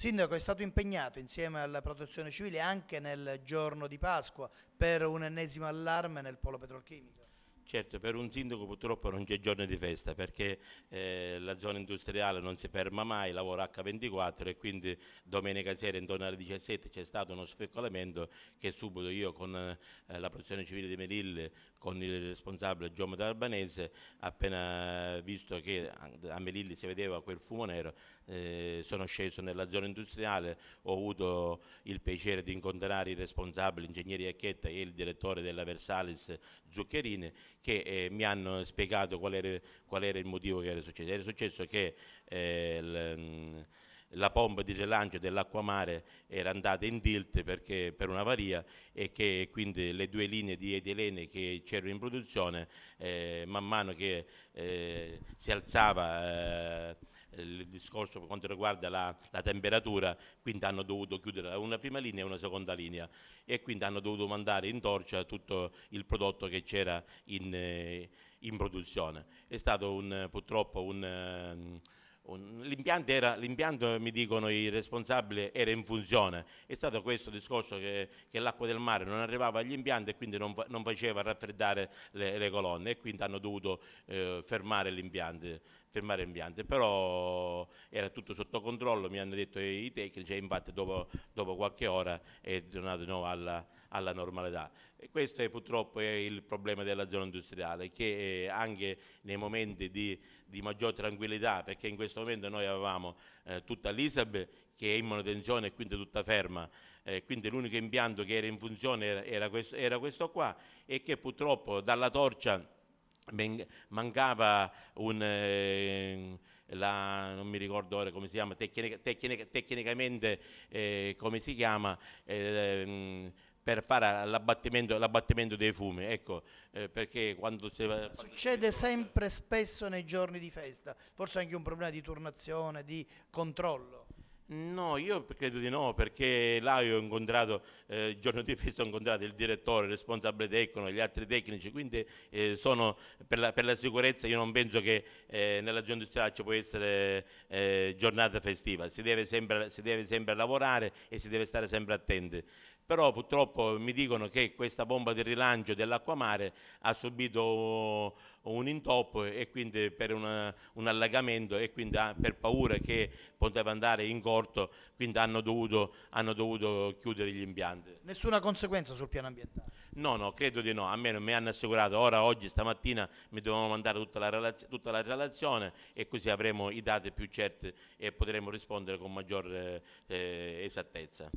Sindaco è stato impegnato insieme alla protezione civile anche nel giorno di Pasqua per un ennesimo allarme nel polo petrolchimico. Certo, per un sindaco purtroppo non c'è giorno di festa perché eh, la zona industriale non si ferma mai, lavora H24 e quindi domenica sera intorno alle 17 c'è stato uno sfeccolamento che subito io con eh, la protezione civile di Melille, con il responsabile Giorgio D'Albanese, appena visto che a Melille si vedeva quel fumo nero, eh, sono sceso nella zona industriale, ho avuto il piacere di incontrare il responsabile, l'ingegnere Iacchetta e il direttore della Versalis Zuccherini che eh, mi hanno spiegato qual era, qual era, il motivo che era successo. Era successo che eh, mm, la pompa di rilancio dell'acquamare era andata in tilt perché, per un'avaria e che quindi le due linee di etilene che c'erano in produzione eh, man mano che eh, si alzava eh, il discorso per quanto riguarda la, la, temperatura, quindi hanno dovuto chiudere una prima linea e una seconda linea e quindi hanno dovuto mandare in torcia tutto il prodotto che c'era in, eh, in, produzione. È stato un, purtroppo un ehm, l'impianto, mi dicono i responsabili, era in funzione. È stato questo discorso che, che l'acqua del mare non arrivava agli impianti e quindi non, non faceva raffreddare le, le, colonne e quindi hanno dovuto eh, fermare l'impianto fermare l'impianto, però era tutto sotto controllo, mi hanno detto i tecnici e infatti dopo, dopo qualche ora è tornato di nuovo alla, alla normalità. E questo è purtroppo il problema della zona industriale che eh, anche nei momenti di, di maggior tranquillità, perché in questo momento noi avevamo eh, tutta l'ISAB che è in manutenzione e quindi tutta ferma, eh, quindi l'unico impianto che era in funzione era, era, questo, era questo qua e che purtroppo dalla torcia mancava un... Eh, la, non mi ricordo ora come si chiama, tecnica, tecnica, tecnicamente eh, come si chiama, eh, per fare l'abbattimento, l'abbattimento dei fumi, ecco, eh, perché quando si... Succede sempre spesso nei giorni di festa, forse anche un problema di turnazione, di controllo. No, io credo di no, perché là ho incontrato, eh, il giorno di festa ho incontrato il direttore, il responsabile tecnico, gli altri tecnici, quindi eh, sono, per, la, per, la, sicurezza io non penso che eh, nella zona industriale ci può essere eh, giornata festiva, si deve, sempre, si deve, sempre, lavorare e si deve stare sempre attenti però purtroppo mi dicono che questa bomba di rilancio dell'acquamare ha subito un intoppo e quindi per una, un allagamento e quindi per paura che poteva andare in corto quindi hanno dovuto, hanno dovuto chiudere gli impianti. Nessuna conseguenza sul piano ambientale? No, no, credo di no, a me non mi hanno assicurato, ora oggi stamattina mi dovevano mandare tutta la, tutta la relazione e così avremo i dati più certi e potremo rispondere con maggiore eh, esattezza.